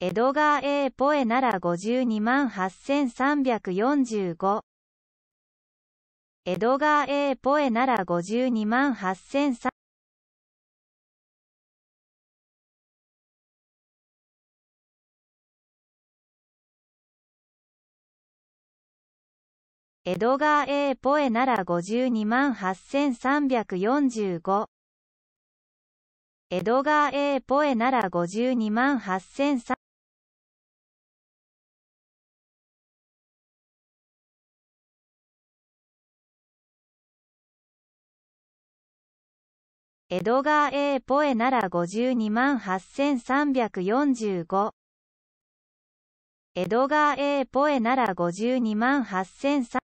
エドガー・ A・ ポエなら52万8345エドガー・ A・ ポエなら52万8345エドガー・ A・ ポエなら52万8345エドガー・ A・ ポエなら52万8345エドガー・ A・ ポエなら52万8345エドガー・エポエなら52万8345